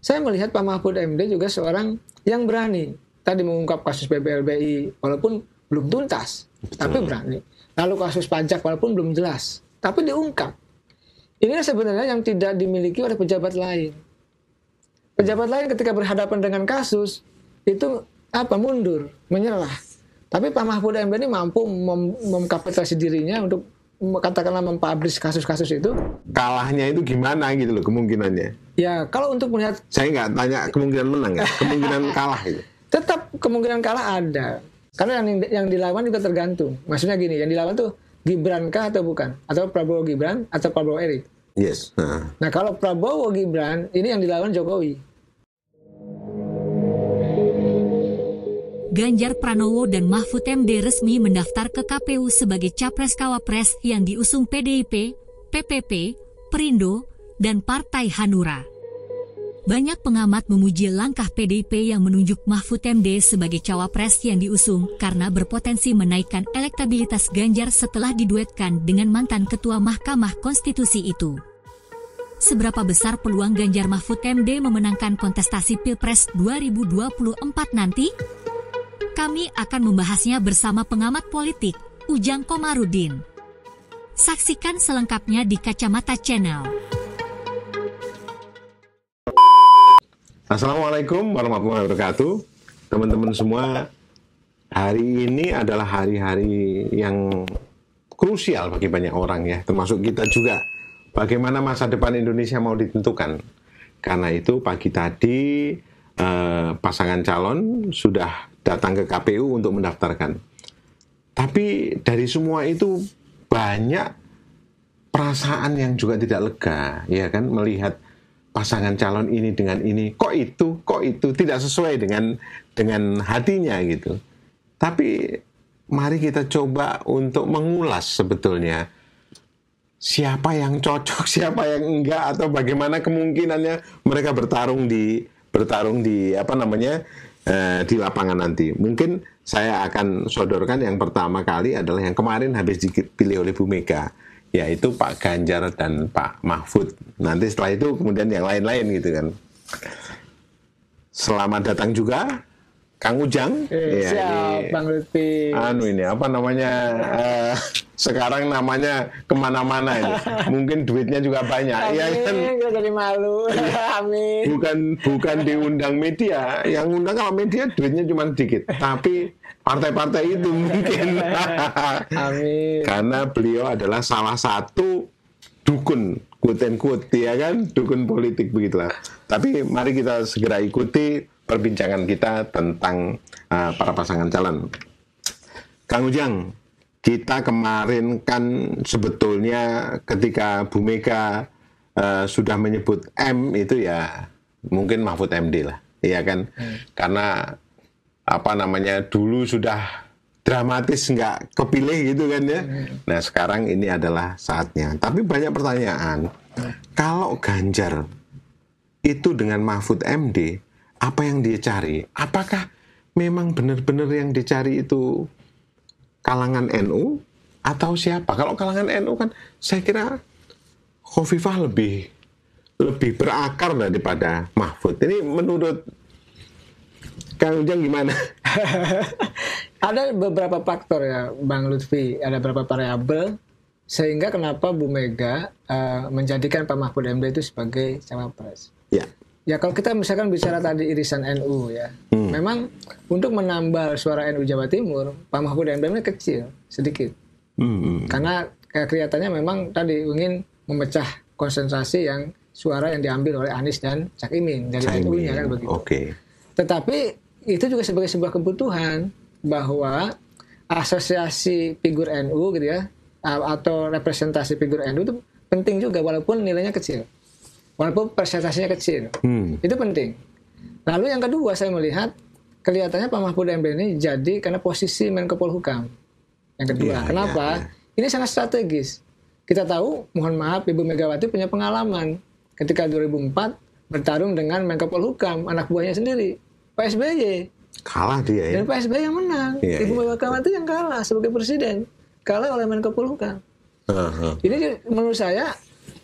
Saya melihat Pak Mahfud MD juga seorang yang berani tadi mengungkap kasus BBLBI walaupun belum tuntas, Betul. tapi berani. Lalu kasus pajak walaupun belum jelas, tapi diungkap. Ini sebenarnya yang tidak dimiliki oleh pejabat lain. Pejabat lain ketika berhadapan dengan kasus itu apa mundur, menyerah. Tapi Pak Mahfud MD ini mampu mem- dirinya untuk katakanlah mempublish kasus-kasus itu kalahnya itu gimana gitu loh kemungkinannya ya kalau untuk melihat saya nggak tanya kemungkinan menang ya kemungkinan kalah gitu tetap kemungkinan kalah ada karena yang yang dilawan juga tergantung maksudnya gini yang dilawan tuh Gibran kah atau bukan atau Prabowo Gibran atau Prabowo Erik yes nah. nah kalau Prabowo Gibran ini yang dilawan Jokowi Ganjar Pranowo dan Mahfud MD resmi mendaftar ke KPU sebagai capres-cawapres yang diusung PDIP, PPP, Perindo, dan Partai Hanura. Banyak pengamat memuji langkah PDIP yang menunjuk Mahfud MD sebagai cawapres yang diusung karena berpotensi menaikkan elektabilitas Ganjar setelah diduetkan dengan mantan Ketua Mahkamah Konstitusi itu. Seberapa besar peluang Ganjar Mahfud MD memenangkan kontestasi Pilpres 2024 nanti? Kami akan membahasnya bersama pengamat politik Ujang Komarudin. Saksikan selengkapnya di Kacamata Channel. Assalamualaikum warahmatullahi wabarakatuh. Teman-teman semua, hari ini adalah hari-hari yang krusial bagi banyak orang ya, termasuk kita juga. Bagaimana masa depan Indonesia mau ditentukan? Karena itu pagi tadi eh, pasangan calon sudah datang ke KPU untuk mendaftarkan. Tapi dari semua itu banyak perasaan yang juga tidak lega, ya kan melihat pasangan calon ini dengan ini, kok itu, kok itu tidak sesuai dengan dengan hatinya gitu. Tapi mari kita coba untuk mengulas sebetulnya siapa yang cocok, siapa yang enggak atau bagaimana kemungkinannya mereka bertarung di bertarung di apa namanya Eh, di lapangan nanti. Mungkin saya akan sodorkan yang pertama kali adalah yang kemarin habis dipilih oleh Bu Mega, yaitu Pak Ganjar dan Pak Mahfud. Nanti setelah itu kemudian yang lain-lain gitu kan. Selamat datang juga Kang Ujang. Eh, ya, siap, ini, Bang Lutfi. Anu ini apa namanya? Uh, sekarang namanya kemana-mana ini. Mungkin duitnya juga banyak. Iya, Amin, ya, kan? jadi malu. Iya. Amin. Bukan bukan diundang media. Yang undang kalau media duitnya cuma sedikit. Tapi partai-partai itu mungkin. Amin. Karena beliau adalah salah satu dukun quote and quote ya kan dukun politik begitulah tapi mari kita segera ikuti perbincangan kita tentang uh, para pasangan calon. Kang Ujang, kita kemarin kan sebetulnya ketika Bu Mega uh, sudah menyebut M itu ya mungkin Mahfud MD lah, iya kan? Hmm. Karena apa namanya dulu sudah dramatis nggak kepilih gitu kan ya. Hmm. Nah sekarang ini adalah saatnya. Tapi banyak pertanyaan. Hmm. Kalau Ganjar itu dengan Mahfud MD apa yang dia cari. Apakah memang benar-benar yang dicari itu kalangan NU atau siapa? Kalau kalangan NU kan saya kira Khofifah lebih lebih berakar daripada Mahfud. Ini menurut Kang Ujang gimana? ada beberapa faktor ya Bang Lutfi, ada beberapa variabel sehingga kenapa Bu Mega uh, menjadikan Pak Mahfud MD itu sebagai cawapres. Ya. Ya kalau kita misalkan bicara tadi irisan NU ya, hmm. memang untuk menambal suara NU Jawa Timur, Pak Mahfud dan nya kecil, sedikit. Hmm. hmm. Karena kelihatannya memang tadi ingin memecah konsentrasi yang suara yang diambil oleh Anies dan Cak Imin dari NU-nya kan begitu. Oke. Okay. Tetapi itu juga sebagai sebuah kebutuhan bahwa asosiasi figur NU gitu ya atau representasi figur NU itu penting juga walaupun nilainya kecil walaupun persentasenya kecil. Hmm. Itu penting. Lalu yang kedua saya melihat kelihatannya Pak Mahfud MD ini jadi karena posisi Menko Polhukam. Yang kedua, yeah, kenapa? Yeah, yeah. Ini sangat strategis. Kita tahu, mohon maaf, Ibu Megawati punya pengalaman ketika 2004 bertarung dengan Menko Polhukam, anak buahnya sendiri, Pak SBY. Kalah dia ya. Dan Pak SBY yang menang. Yeah, Ibu yeah. Megawati yang kalah sebagai presiden, kalah oleh Menko Polhukam. Uh -huh. Ini menurut saya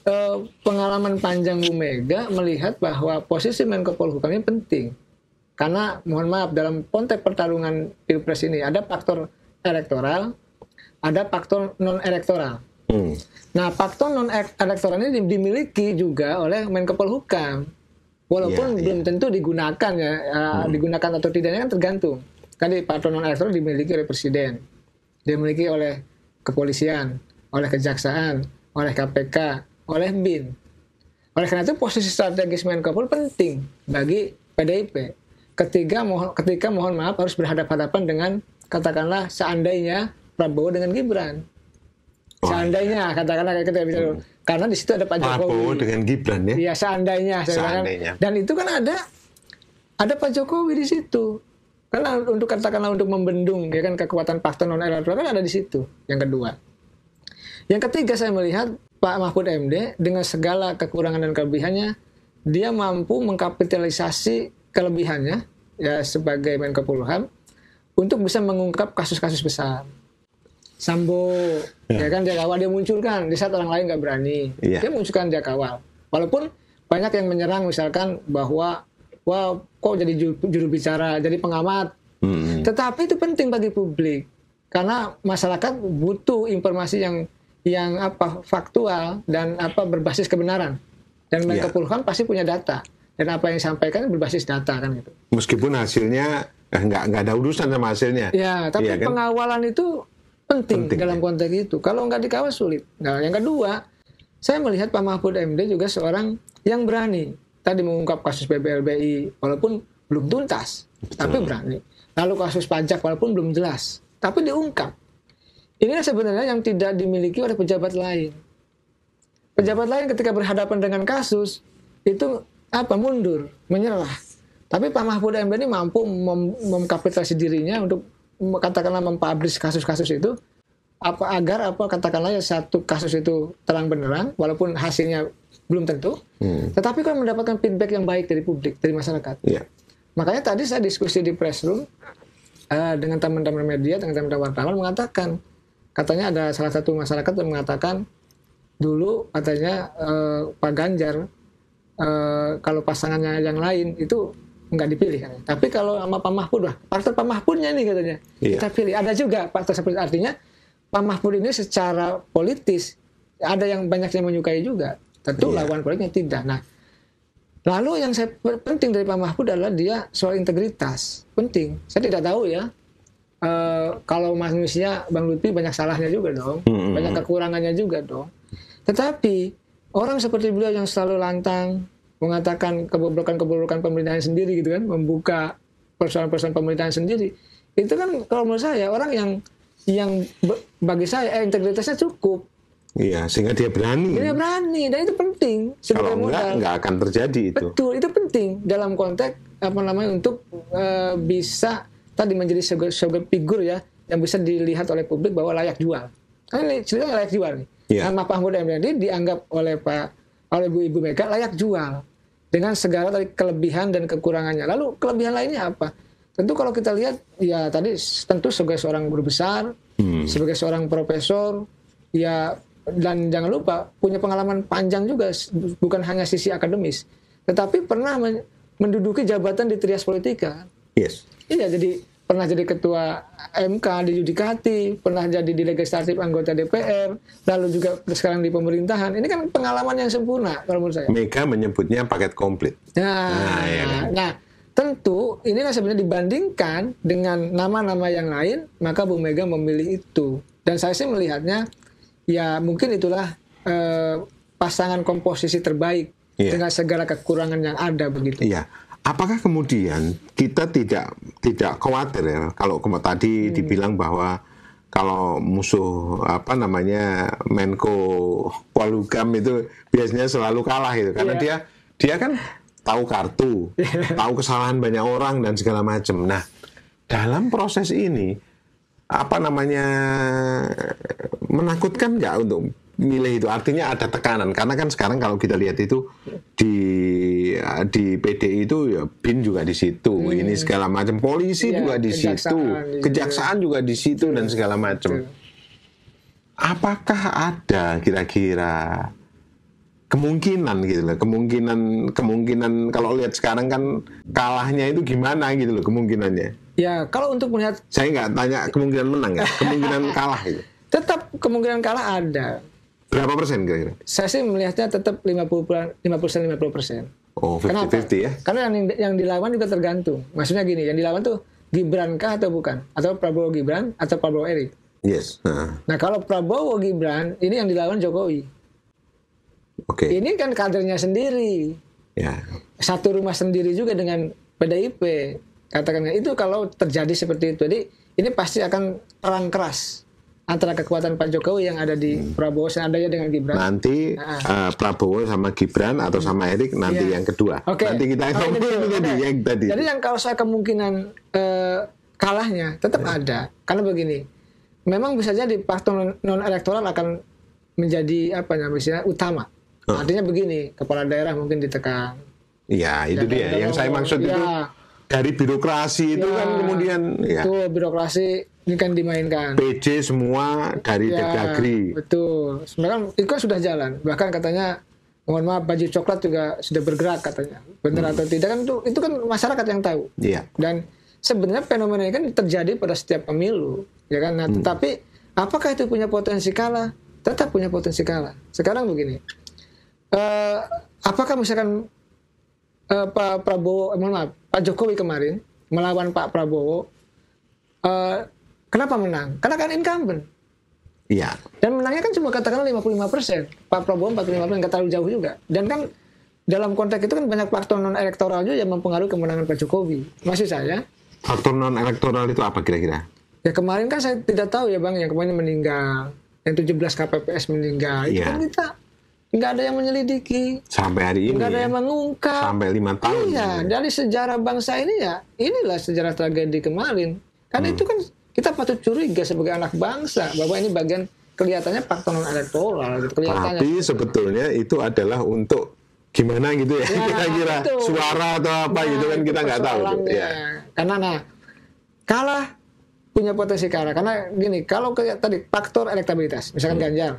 eh, pengalaman panjang Bu Mega melihat bahwa posisi Menko polhukam ini penting. Karena mohon maaf dalam konteks pertarungan Pilpres ini ada faktor elektoral, ada faktor non elektoral. Hmm. Nah, faktor non elektoral ini dimiliki juga oleh Menko Polhukam. Walaupun yeah, belum yeah. tentu digunakan ya, eh, hmm. digunakan atau tidaknya kan tergantung. Tadi faktor non elektoral dimiliki oleh presiden. Dimiliki oleh kepolisian, oleh kejaksaan, oleh KPK, oleh BIN. Oleh karena itu posisi strategis Menko penting bagi PDIP. ketiga mohon, ketika mohon maaf harus berhadapan-hadapan dengan katakanlah seandainya Prabowo dengan Gibran. Oh. Iya. Seandainya katakanlah kita gitu ya, bisa hmm. karena di situ ada Pak Jokowi. Prabowo dengan Gibran ya. Iya, seandainya, seandainya. Dan itu kan ada ada Pak Jokowi di situ. Karena untuk katakanlah untuk membendung ya kan kekuatan faktor non elektoral kan ada di situ. Yang kedua. Yang ketiga saya melihat Pak Mahfud MD dengan segala kekurangan dan kelebihannya, dia mampu mengkapitalisasi kelebihannya ya sebagai Menko Polhukam untuk bisa mengungkap kasus-kasus besar. Sambo, ya, ya kan dia dia munculkan di saat orang lain nggak berani, ya. dia munculkan dia Walaupun banyak yang menyerang misalkan bahwa wah kok jadi juru, juru bicara, jadi pengamat. Hmm. Tetapi itu penting bagi publik karena masyarakat butuh informasi yang yang apa faktual dan apa berbasis kebenaran. Dan iya. Menkumham yeah. pasti punya data dan apa yang disampaikan berbasis data kan gitu. Meskipun hasilnya eh, nggak nggak ada urusan sama hasilnya. Ya, tapi ya, kan? pengawalan itu penting, penting dalam ya. konteks itu. Kalau nggak dikawal sulit. Nah, yang kedua, saya melihat Pak Mahfud MD juga seorang yang berani tadi mengungkap kasus BBLBI walaupun belum tuntas, Betul. tapi berani. Lalu kasus pajak walaupun belum jelas, tapi diungkap. Ini sebenarnya yang tidak dimiliki oleh pejabat lain. Pejabat lain ketika berhadapan dengan kasus itu apa mundur, menyerah. Tapi Pak Mahfud MD ini mampu mem dirinya untuk katakanlah mempublish kasus-kasus itu apa agar apa katakanlah ya satu kasus itu terang benderang walaupun hasilnya belum tentu hmm. tetapi kan mendapatkan feedback yang baik dari publik dari masyarakat yeah. makanya tadi saya diskusi di press room uh, dengan teman-teman media dengan teman-teman wartawan mengatakan katanya ada salah satu masyarakat yang mengatakan dulu katanya eh, Pak Ganjar eh, kalau pasangannya yang lain itu nggak dipilih Tapi kalau sama Pak Mahfud lah, partai Pak Mahfudnya ini katanya iya. kita pilih. Ada juga partai seperti artinya Pak Mahfud ini secara politis ada yang banyak yang menyukai juga. Tentu iya. lawan politiknya tidak. Nah, lalu yang saya penting dari Pak Mahfud adalah dia soal integritas penting. Saya tidak tahu ya Eh, kalau manusia Bang Lutfi banyak salahnya juga dong, hmm. hmm banyak hmm. kekurangannya juga dong. Tetapi orang seperti beliau yang selalu lantang mengatakan kebobrokan-kebobrokan pemerintahan sendiri gitu kan, membuka persoalan-persoalan pemerintahan sendiri. Itu kan kalau menurut saya orang yang yang bagi saya eh, integritasnya cukup. Iya, sehingga dia berani. Dia berani dan itu penting Kalau enggak, modal. enggak akan terjadi itu. Betul, itu penting dalam konteks apa namanya untuk uh, bisa tadi menjadi sebagai figur ya yang bisa dilihat oleh publik bahwa layak jual. Karena ini ceritanya layak jual nih. Yeah. Nama Mahfud MD dianggap oleh Pak oleh Bu Ibu Mega layak jual dengan segala tadi kelebihan dan kekurangannya. Lalu kelebihan lainnya apa? Tentu kalau kita lihat ya tadi tentu sebagai seorang guru besar, hmm. sebagai seorang profesor, ya dan jangan lupa punya pengalaman panjang juga bukan hanya sisi akademis, tetapi pernah menduduki jabatan di trias politika. Yes. Iya jadi pernah jadi ketua MK di Yudikati, pernah jadi di legislatif anggota DPR, lalu juga sekarang di pemerintahan. Ini kan pengalaman yang sempurna kalau menurut saya. Mega menyebutnya paket komplit. Nah, nah, ya nah tentu ini kan sebenarnya dibandingkan dengan nama-nama yang lain, maka Bu Mega memilih itu. Dan saya sih melihatnya, ya mungkin itulah eh, pasangan komposisi terbaik yeah. dengan segala kekurangan yang ada begitu. Iya. Yeah apakah kemudian kita tidak tidak khawatir ya kalau tadi hmm. dibilang bahwa kalau musuh apa namanya Menko Polhukam itu biasanya selalu kalah itu karena yeah. dia dia kan tahu kartu, iya. tahu kesalahan banyak orang dan segala macam. Nah, dalam proses ini apa namanya menakutkan nggak untuk nilai itu artinya ada tekanan karena kan sekarang kalau kita lihat itu di eh, di PDI itu ya bin juga di situ hmm. ini segala macam polisi ya, juga di kejaksaan situ juga. kejaksaan juga di situ ya. dan segala macam apakah ada kira-kira kemungkinan gitu loh kemungkinan kemungkinan kalau lihat sekarang kan kalahnya itu gimana gitu loh kemungkinannya ya kalau untuk melihat saya nggak tanya kemungkinan menang ya kemungkinan kalah gitu tetap kemungkinan kalah ada Berapa persen kira-kira? Saya sih melihatnya tetap 50 persen 50 persen. Oh, 50, 50 ya? Karena yang, yang dilawan juga tergantung. Maksudnya gini, yang dilawan tuh Gibran kah atau bukan? Atau Prabowo Gibran atau Prabowo Erik? Yes. Nah, nah kalau Prabowo Gibran ini yang dilawan Jokowi. Oke. Okay. Ini kan kadernya sendiri. Ya. Satu rumah sendiri juga dengan PDIP. Katakannya itu kalau terjadi seperti itu. Jadi ini pasti akan perang keras antara kekuatan Pak Jokowi yang ada di hmm. Prabowo seandainya dengan Gibran. Nanti nah. uh, Prabowo sama Gibran atau sama Erik nanti yeah. yang kedua. Okay. Nanti kita oh, ini dulu, tadi okay. yang tadi. Jadi yang kalau saya kemungkinan uh, kalahnya tetap yeah. ada karena begini. Memang bisa jadi faktor non elektoral akan menjadi apa namanya utama. Oh. Artinya begini, kepala daerah mungkin ditekan. Iya, itu dia yang saya maksud ya. itu dari birokrasi itu kan iya. kemudian ya. Itu birokrasi ini kan dimainkan. PJ semua dari ya, Dagri. Betul. Sebenarnya itu kan sudah jalan. Bahkan katanya mohon maaf baju coklat juga sudah bergerak katanya. Benar hmm. atau tidak kan itu itu kan masyarakat yang tahu. Iya. Dan sebenarnya fenomena ini kan terjadi pada setiap pemilu, ya kan. Nah, hmm. tetapi apakah itu punya potensi kalah? Tetap punya potensi kalah. Sekarang begini. Uh, apakah misalkan uh, Pak Prabowo, eh, mohon maaf, Pak Jokowi kemarin melawan Pak Prabowo uh, Kenapa menang? Karena kan incumbent. Iya. Dan menangnya kan cuma katakanlah 55 persen. Pak Prabowo 45 persen, terlalu jauh juga. Dan kan dalam konteks itu kan banyak faktor non elektoral juga yang mempengaruhi kemenangan Pak Jokowi. Masih saya? Faktor non elektoral itu apa kira-kira? Ya kemarin kan saya tidak tahu ya bang, yang kemarin meninggal, yang 17 KPPS meninggal. ya. Itu iya. kan kita nggak ada yang menyelidiki sampai hari ini nggak ada ya? yang mengungkap sampai lima tahun iya ya. dari sejarah bangsa ini ya inilah sejarah tragedi kemarin karena hmm. itu kan kita patut curiga sebagai anak bangsa bahwa ini bagian kelihatannya faktor non elektoral gitu kelihatannya. Tapi gitu. sebetulnya itu adalah untuk gimana gitu ya, ya kira-kira nah, suara atau apa nah, gitu kan kita nggak tahu tuh. Ya. Karena nah kalah punya potensi kalah karena gini kalau kayak tadi faktor elektabilitas misalkan hmm. Ganjar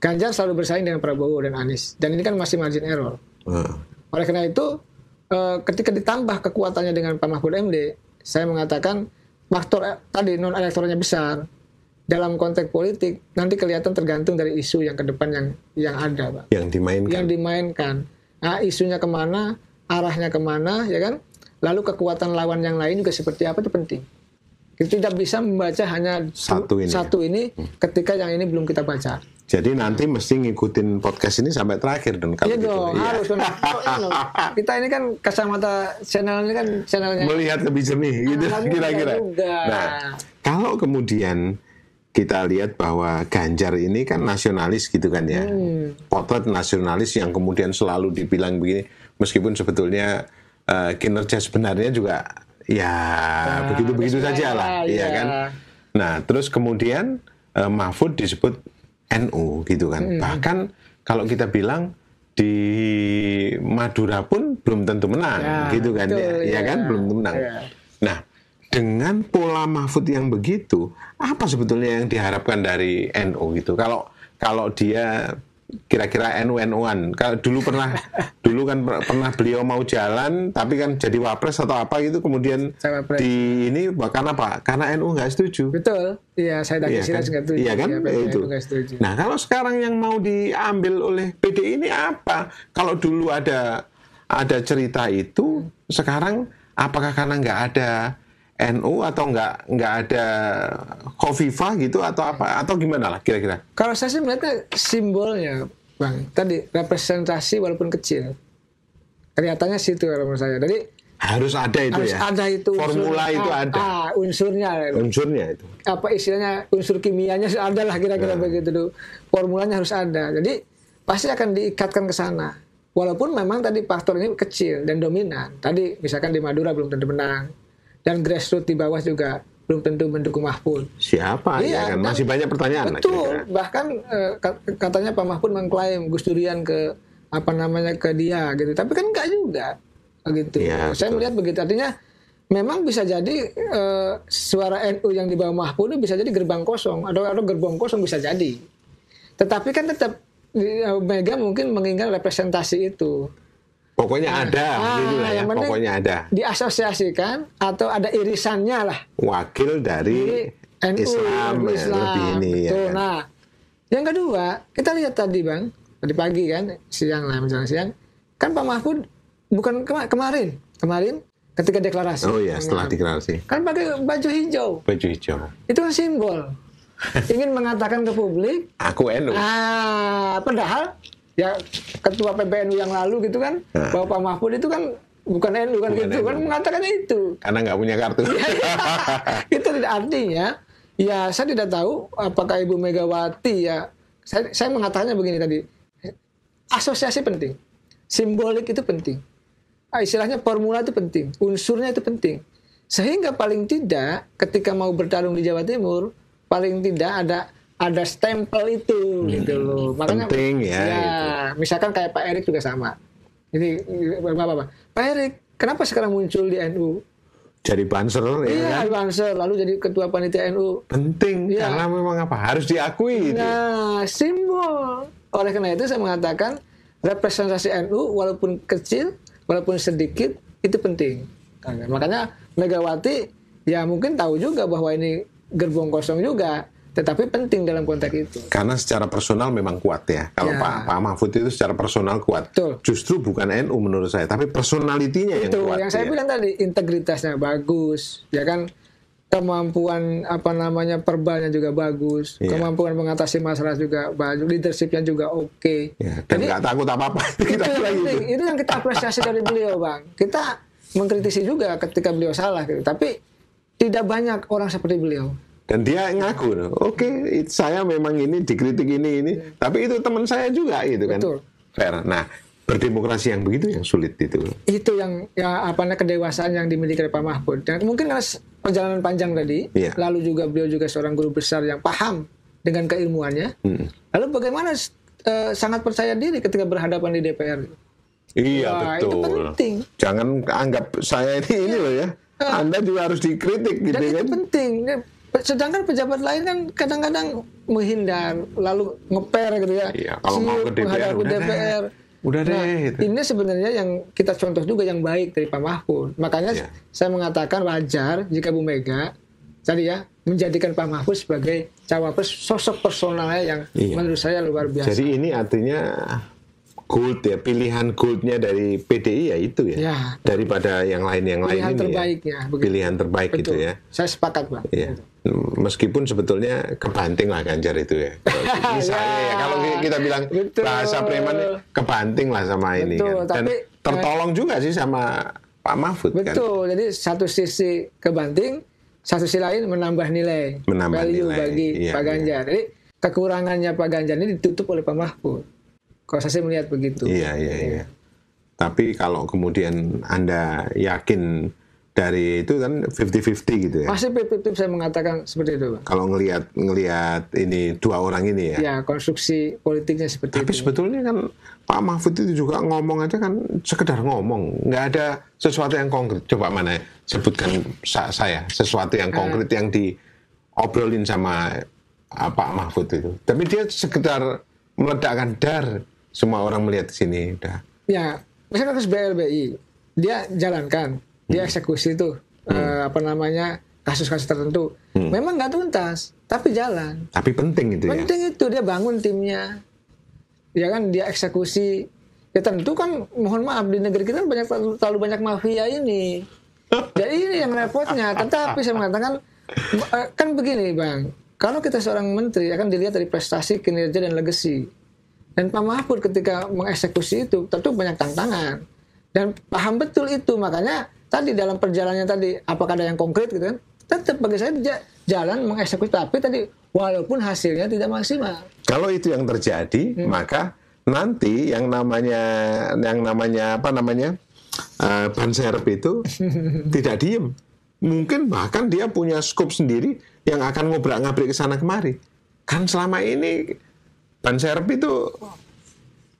Ganjar selalu bersaing dengan Prabowo dan Anies dan ini kan masih margin error. Hmm. Oleh karena itu eh, ketika ditambah kekuatannya dengan Pak Mahfud MD saya mengatakan faktor eh, tadi non elektoralnya besar dalam konteks politik nanti kelihatan tergantung dari isu yang ke depan yang yang ada pak yang dimainkan yang dimainkan nah, isunya kemana arahnya kemana ya kan lalu kekuatan lawan yang lain juga seperti apa itu penting kita tidak bisa membaca hanya satu ini, satu ya. ini hmm. ketika yang ini belum kita baca jadi nanti mesti ngikutin podcast ini sampai terakhir dan kalau iya gitu, dong, iya. harus oh, iya Kita ini kan kacamata channel ini kan channelnya melihat lebih jernih ah, gitu kira-kira. Nah, kalau kemudian kita lihat bahwa Ganjar ini kan nasionalis gitu kan ya. Hmm. Potret nasionalis yang kemudian selalu dibilang begini meskipun sebetulnya uh, kinerja sebenarnya juga ya ah, begitu-begitu nah, saja lah, ya, ya kan. Nah, terus kemudian eh, Mahfud disebut NU gitu kan. Hmm. Bahkan kalau kita bilang di Madura pun belum tentu menang ya, gitu kan betul, ya, ya, ya kan belum tentu menang. Ya. Nah, dengan pola Mahfud yang begitu, apa sebetulnya yang diharapkan dari NU gitu? Kalau kalau dia kira-kira NU-NUan. Kalau dulu pernah dulu kan pernah beliau mau jalan tapi kan jadi wapres atau apa gitu kemudian Cawapres. di ini karena apa? Karena NU nggak setuju. Betul. Iya, saya tadi iya, kan? nggak setuju. Iya kan? Ya, itu. Nah, kalau sekarang yang mau diambil oleh PD ini apa? Kalau dulu ada ada cerita itu, sekarang apakah karena nggak ada NU atau nggak nggak ada Kofifa gitu atau apa atau gimana lah kira-kira? Kalau saya sih melihatnya simbolnya bang tadi representasi walaupun kecil kelihatannya situ kalau menurut saya. Jadi harus ada itu harus ya. Ada itu formula unsur, itu ah, ada. Ah, unsurnya. Unsurnya itu. Apa istilahnya unsur kimianya ada lah kira-kira nah. begitu tuh Formulanya harus ada. Jadi pasti akan diikatkan ke sana. Walaupun memang tadi faktor ini kecil dan dominan. Tadi misalkan di Madura belum tentu menang dan grassroots di bawah juga belum tentu mendukung Mahfud. Siapa? Ya iya, ya kan? Masih banyak pertanyaan. Betul. Kira Bahkan eh, katanya Pak Mahfud mengklaim Gus Durian ke apa namanya ke dia gitu. Tapi kan enggak juga gitu. Ya, Saya betul. melihat begitu. Artinya memang bisa jadi eh, suara NU yang di bawah Mahfud itu bisa jadi gerbang kosong atau atau gerbong kosong bisa jadi. Tetapi kan tetap eh, Mega mungkin menginginkan representasi itu. Pokoknya nah, ada, ah, gitu lah ya. Pokoknya ada. Diasosiasikan atau ada irisannya lah. Wakil dari NU, Islam, ya, Islam. lebih ini ya. Kan? Nah, yang kedua kita lihat tadi bang tadi pagi kan siang lah misalnya siang kan Pak Mahfud bukan kemarin kemarin ketika deklarasi. Oh iya, setelah kan? deklarasi. Kan pakai baju hijau. Baju hijau. Itu kan simbol. Ingin mengatakan ke publik. Aku NU. Ah, padahal ya ketua PBNU yang lalu gitu kan nah. Bapak Mahfud itu kan bukan NU kan bukan gitu NU. kan mengatakan itu karena nggak punya kartu iya, iya. itu tidak artinya ya saya tidak tahu apakah Ibu Megawati ya saya, saya mengatakannya begini tadi asosiasi penting simbolik itu penting ah, istilahnya formula itu penting unsurnya itu penting sehingga paling tidak ketika mau bertarung di Jawa Timur paling tidak ada ada stempel itu hmm. gitu loh. Makanya penting ya. ya gitu. Misalkan kayak Pak Erik juga sama. Jadi apa-apa. Pak Erik, kenapa sekarang muncul di NU? jadi banser ya iya, ya. banser lalu jadi ketua panitia NU penting ya. karena memang apa harus diakui nah itu. simbol oleh karena itu saya mengatakan representasi NU walaupun kecil walaupun sedikit itu penting makanya Megawati ya mungkin tahu juga bahwa ini gerbong kosong juga tetapi penting dalam konteks itu. Karena secara personal memang kuat ya. Kalau ya. Pak Pak Mahfud itu secara personal kuat. Betul. Justru bukan NU menurut saya, tapi personalitinya yang kuat. Yang saya ya. bilang tadi integritasnya bagus, ya kan kemampuan apa namanya perbalnya juga bagus, yeah. kemampuan mengatasi masalah juga bagus, leadershipnya juga oke. Okay. Iya, yeah. Dan nggak takut apa apa. Itu, itu, itu yang kita apresiasi dari beliau bang. Kita mengkritisi juga ketika beliau salah, gitu. tapi tidak banyak orang seperti beliau. Dan dia ngaku, oke, okay, saya memang ini dikritik ini ini, iya. tapi itu teman saya juga gitu kan. Betul. Fair. Nah, berdemokrasi yang begitu yang sulit itu. Itu yang ya apa kedewasaan yang dimiliki oleh Pak Mahfud. Dan mungkin karena perjalanan panjang tadi, yeah. lalu juga beliau juga seorang guru besar yang paham dengan keilmuannya. Hmm. Lalu bagaimana uh, sangat percaya diri ketika berhadapan di DPR? Iya Wah, betul. Itu penting. Jangan anggap saya ini ini iya. loh ya. Anda juga harus dikritik gitu Dan itu kan. penting sedangkan pejabat lain kan kadang-kadang menghindar lalu ngeper gitu ya. ya kalau mau ke DPR, menghadapi udah DPR. Deh, udah deh. Nah, gitu. Ini sebenarnya yang kita contoh juga yang baik dari Pak Mahfud. Makanya ya. saya mengatakan wajar jika Bu Mega tadi ya menjadikan Pak Mahfud sebagai cawapres sosok personalnya yang iya. menurut saya luar biasa. Jadi ini artinya gold ya pilihan goldnya dari PDI ya itu ya, ya daripada yang lain yang lain ini terbaik ya, ya pilihan terbaik gitu ya saya sepakat pak ya meskipun sebetulnya kebanting lah Ganjar itu ya. Misalnya ya, ya kalau kita bilang Betul. bahasa preman ya, kebanting lah sama Betul, ini kan. Dan tapi, tertolong eh, juga sih sama Pak Mahfud kan. Betul. kan. Jadi satu sisi kebanting, satu sisi lain menambah nilai menambah value nilai. bagi iya, Pak iya. Ganjar. Iya. Jadi kekurangannya Pak Ganjar ini ditutup oleh Pak Mahfud. Kalau saya melihat begitu. Iya, iya, iya. Tapi kalau kemudian Anda yakin dari itu kan 50-50 gitu ya. Masih 50-50 saya mengatakan seperti itu. Bang. Kalau ngelihat ngelihat ini dua orang ini ya. Ya, konstruksi politiknya seperti Tapi itu. Tapi sebetulnya kan Pak Mahfud itu juga ngomong aja kan sekedar ngomong, nggak ada sesuatu yang konkret. Coba mana ya? sebutkan saya sesuatu yang eh. konkret yang diobrolin sama ah, Pak Mahfud itu. Tapi dia sekedar meledakkan dar semua orang melihat di sini udah. Ya, misalnya terus BLBI dia jalankan dieksekusi itu tuh hmm. uh, apa namanya kasus-kasus tertentu. Hmm. Memang nggak tuntas, tapi jalan. Tapi penting itu ya? penting ya. itu dia bangun timnya. Ya kan dia eksekusi. Ya tentu kan mohon maaf di negeri kita banyak terlalu banyak mafia ini. Jadi ini yang repotnya. Tetapi saya mengatakan eh, kan begini, Bang. Kalau kita seorang menteri akan ya dilihat dari prestasi, kinerja dan legacy Dan Pak Mahfud ketika mengeksekusi itu tentu banyak tantangan. Dan paham betul itu, makanya tadi dalam perjalanannya tadi apakah ada yang konkret gitu kan tetap bagi saya jalan mengeksekusi tapi tadi walaupun hasilnya tidak maksimal kalau itu yang terjadi hmm. maka nanti yang namanya yang namanya apa namanya uh, ban serep itu tidak diem mungkin bahkan dia punya scope sendiri yang akan ngobrak ngabrik ke sana kemari kan selama ini ban serep itu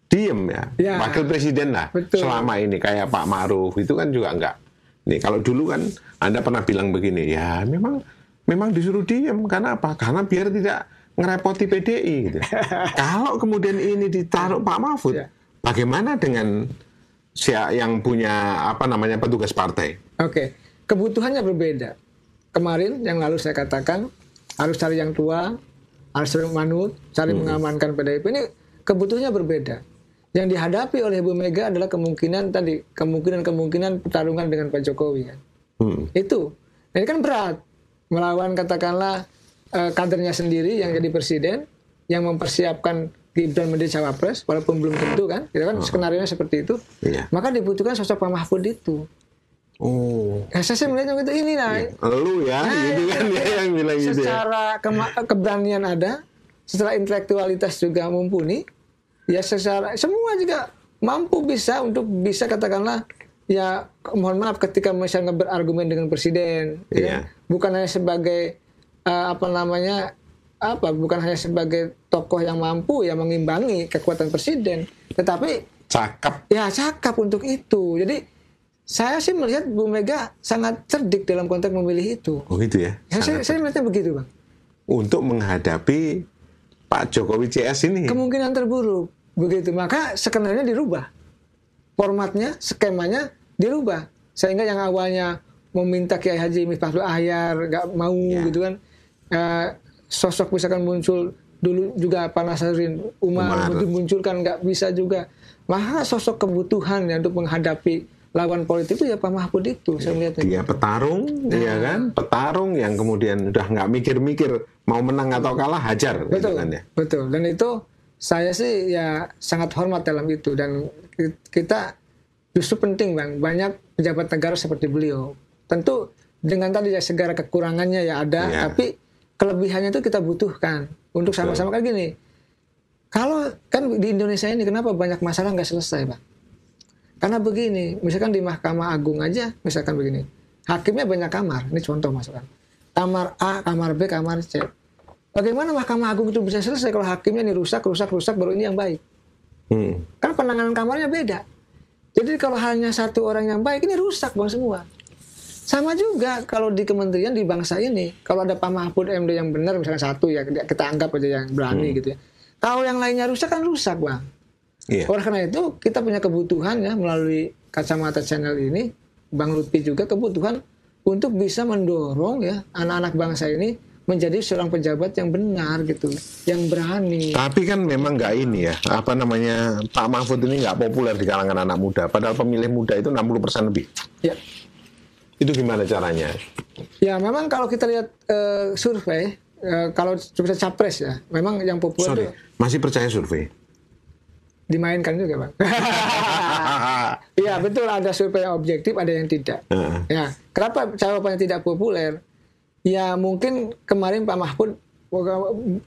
diem ya, ya wakil presiden lah betul. selama ini kayak Pak Maruf itu kan juga enggak Nih, kalau dulu kan Anda pernah bilang begini, ya memang memang disuruh diam karena apa? Karena biar tidak ngerepoti PDI gitu. kalau kemudian ini ditaruh Pak Mahfud, ya. bagaimana dengan si yang punya apa namanya petugas partai? Oke, kebutuhannya berbeda. Kemarin yang lalu saya katakan harus cari yang tua, harus cari manut, cari hmm. mengamankan PDIP ini kebutuhannya berbeda yang dihadapi oleh Bu Mega adalah kemungkinan tadi kemungkinan-kemungkinan pertarungan dengan Pak Jokowi kan. Hmm. Itu. ini kan berat melawan katakanlah uh, kadernya sendiri yang jadi presiden yang mempersiapkan Gibran menjadi cawapres walaupun belum tentu kan. Kita gitu kan hmm. skenario seperti itu. Yeah. Maka dibutuhkan sosok Pak Mahfud itu. Oh. Nah, saya sih melihatnya itu ini nah. Ya, Lu ya, nah, gitu kan ya, yang bilang gitu. Ya. Secara ya. keberanian ada, secara intelektualitas juga mumpuni, ya secara semua juga mampu bisa untuk bisa katakanlah ya mohon maaf ketika misalnya berargumen dengan presiden yeah. ya, iya. bukan hanya sebagai uh, apa namanya apa bukan hanya sebagai tokoh yang mampu yang mengimbangi kekuatan presiden tetapi cakap ya cakap untuk itu jadi saya sih melihat Bu Mega sangat cerdik dalam konteks memilih itu oh itu ya, ya saya, saya melihatnya begitu bang untuk menghadapi Pak Jokowi CS ini kemungkinan terburuk Begitu. Maka skenario dirubah. Formatnya, skemanya dirubah. Sehingga yang awalnya meminta Kiai Haji Miftahul Ahyar nggak mau yeah. gitu kan. e, sosok misalkan muncul dulu juga Pak Umar, Umar. munculkan nggak bisa juga. Maka sosok kebutuhan ya untuk menghadapi lawan politik itu ya Pak Mahfud itu saya iya. melihatnya. Dia petarung, nah. ya kan? Petarung yang kemudian udah nggak mikir-mikir mau menang atau kalah hajar. Betul, gitu kan, ya. betul. Dan itu saya sih ya sangat hormat dalam itu dan kita justru penting bang banyak pejabat negara seperti beliau. Tentu dengan tadi ya segala kekurangannya ya ada, yeah. tapi kelebihannya itu kita butuhkan untuk sama-sama kan gini. Kalau kan di Indonesia ini kenapa banyak masalah nggak selesai bang? Karena begini, misalkan di Mahkamah Agung aja, misalkan begini, hakimnya banyak kamar. Ini contoh masukan. Kamar A, kamar B, kamar C. Bagaimana Mahkamah Agung itu bisa selesai kalau hakimnya ini rusak, rusak, rusak, baru ini yang baik? Hmm. Karena penanganan kamarnya beda. Jadi kalau hanya satu orang yang baik, ini rusak bang semua. Sama juga kalau di kementerian di bangsa ini, kalau ada Pak Mahfud MD yang benar misalnya satu ya kita anggap aja yang berani hmm. gitu ya. Kalau yang lainnya rusak kan rusak bang. Yeah. Oleh karena itu kita punya kebutuhan ya melalui kacamata channel ini, Bang Lutfi juga kebutuhan untuk bisa mendorong ya anak-anak bangsa ini menjadi seorang pejabat yang benar gitu, yang berani. Tapi kan memang nggak ini ya, apa namanya Pak Mahfud ini nggak populer di kalangan anak muda. Padahal pemilih muda itu 60% lebih. Ya. Itu gimana caranya? Ya memang kalau kita lihat uh, survei, uh, kalau bisa capres ya, memang yang populer. Sorry, itu, masih percaya survei? dimainkan juga bang. Iya betul ada survei objektif ada yang tidak. Uh. Ya kenapa jawabannya tidak populer? ya mungkin kemarin Pak Mahfud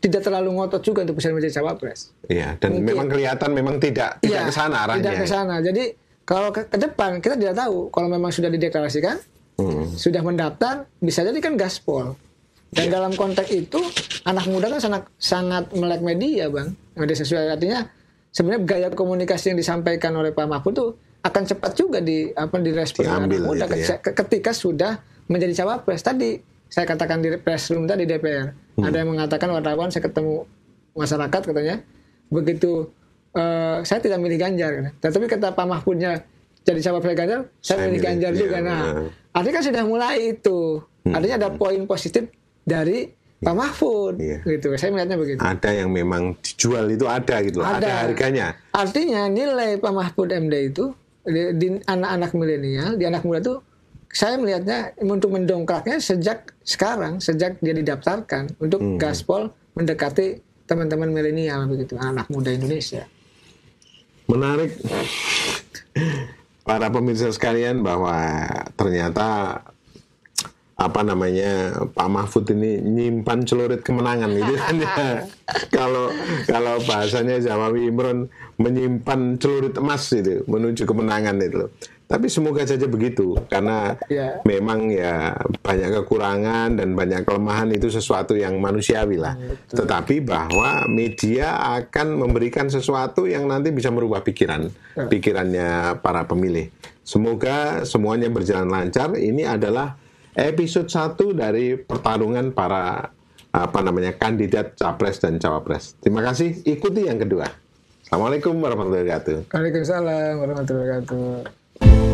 tidak terlalu ngotot juga untuk bisa menjadi cawapres. Iya, dan Mungkin. memang kelihatan memang tidak tidak ya, ke sana arahnya. Tidak ke ya. sana. Jadi kalau ke, ke depan kita tidak tahu kalau memang sudah dideklarasikan, hmm. sudah mendaftar, bisa jadi kan gaspol. Dan ya. dalam konteks itu anak muda kan sangat sangat melek media, Bang. Media sesuai artinya sebenarnya gaya komunikasi yang disampaikan oleh Pak Mahfud tuh akan cepat juga di apa direspon anak muda gitu ya. ketika sudah menjadi cawapres tadi saya katakan di press room tadi DPR hmm. ada yang mengatakan wartawan saya ketemu masyarakat katanya begitu uh, saya tidak milih Ganjar kan. tetapi kata Pak Mahfudnya jadi siapa pilih Ganjar saya, saya milih Ganjar juga ya. nah artinya kan sudah mulai itu hmm. artinya ada poin positif dari iya. Pak Mahfud iya. gitu. Saya melihatnya begitu. Ada yang memang dijual itu ada gitu, ada, ada harganya. Artinya nilai Pak Mahfud MD itu di anak-anak milenial, di anak muda tuh saya melihatnya untuk mendongkraknya sejak sekarang, sejak dia didaftarkan untuk hmm. gaspol mendekati teman-teman milenial begitu, anak muda Indonesia. Menarik para pemirsa sekalian bahwa ternyata apa namanya Pak Mahfud ini nyimpan celurit kemenangan gitu kan ya. kalau kalau bahasanya Jawa Imron menyimpan celurit emas itu menuju kemenangan itu. Tapi semoga saja begitu, karena ya. memang ya banyak kekurangan dan banyak kelemahan itu sesuatu yang manusiawi lah. Hmm, betul. Tetapi bahwa media akan memberikan sesuatu yang nanti bisa merubah pikiran, pikirannya para pemilih. Semoga semuanya berjalan lancar. Ini adalah episode satu dari pertarungan para apa namanya kandidat capres dan cawapres. Terima kasih. Ikuti yang kedua. Assalamualaikum warahmatullahi wabarakatuh. Waalaikumsalam warahmatullahi wabarakatuh. you